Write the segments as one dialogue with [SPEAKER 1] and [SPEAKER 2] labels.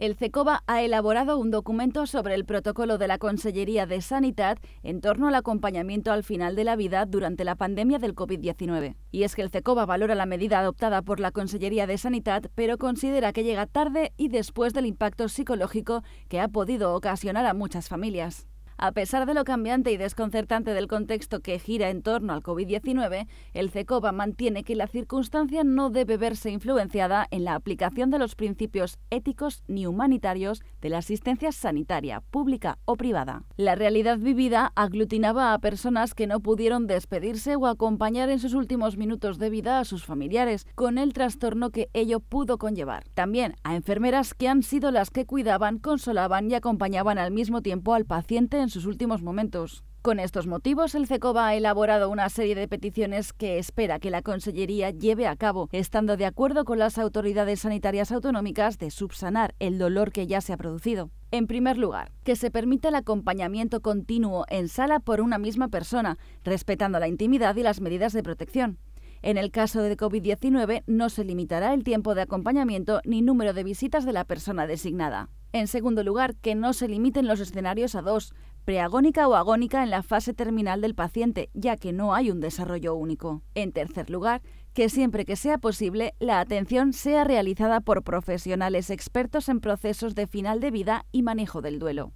[SPEAKER 1] el CECOBA ha elaborado un documento sobre el protocolo de la Consellería de Sanidad en torno al acompañamiento al final de la vida durante la pandemia del COVID-19. Y es que el CECOBA valora la medida adoptada por la Consellería de Sanidad, pero considera que llega tarde y después del impacto psicológico que ha podido ocasionar a muchas familias. A pesar de lo cambiante y desconcertante del contexto que gira en torno al COVID-19, el CECOBA mantiene que la circunstancia no debe verse influenciada en la aplicación de los principios éticos ni humanitarios de la asistencia sanitaria, pública o privada. La realidad vivida aglutinaba a personas que no pudieron despedirse o acompañar en sus últimos minutos de vida a sus familiares, con el trastorno que ello pudo conllevar. También a enfermeras que han sido las que cuidaban, consolaban y acompañaban al mismo tiempo al paciente en sus últimos momentos. Con estos motivos, el CECOBA ha elaborado una serie de peticiones que espera que la Consellería lleve a cabo, estando de acuerdo con las autoridades sanitarias autonómicas de subsanar el dolor que ya se ha producido. En primer lugar, que se permita el acompañamiento continuo en sala por una misma persona, respetando la intimidad y las medidas de protección. En el caso de COVID-19, no se limitará el tiempo de acompañamiento ni número de visitas de la persona designada. En segundo lugar, que no se limiten los escenarios a dos, preagónica o agónica en la fase terminal del paciente, ya que no hay un desarrollo único. En tercer lugar, que siempre que sea posible, la atención sea realizada por profesionales expertos en procesos de final de vida y manejo del duelo.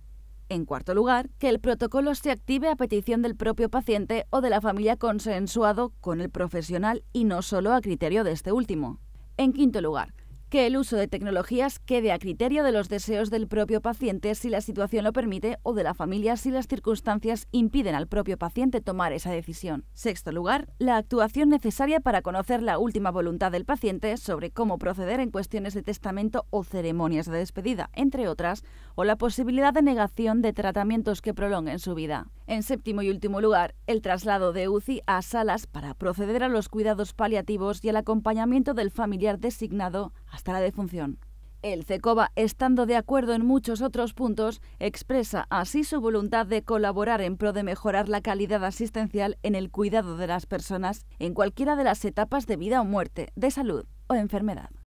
[SPEAKER 1] En cuarto lugar, que el protocolo se active a petición del propio paciente o de la familia consensuado con el profesional y no solo a criterio de este último. En quinto lugar, que el uso de tecnologías quede a criterio de los deseos del propio paciente si la situación lo permite o de la familia si las circunstancias impiden al propio paciente tomar esa decisión. Sexto lugar, la actuación necesaria para conocer la última voluntad del paciente sobre cómo proceder en cuestiones de testamento o ceremonias de despedida, entre otras, o la posibilidad de negación de tratamientos que prolonguen su vida. En séptimo y último lugar, el traslado de UCI a salas para proceder a los cuidados paliativos y el acompañamiento del familiar designado hasta la defunción. El CECOBA, estando de acuerdo en muchos otros puntos, expresa así su voluntad de colaborar en pro de mejorar la calidad asistencial en el cuidado de las personas en cualquiera de las etapas de vida o muerte, de salud o enfermedad.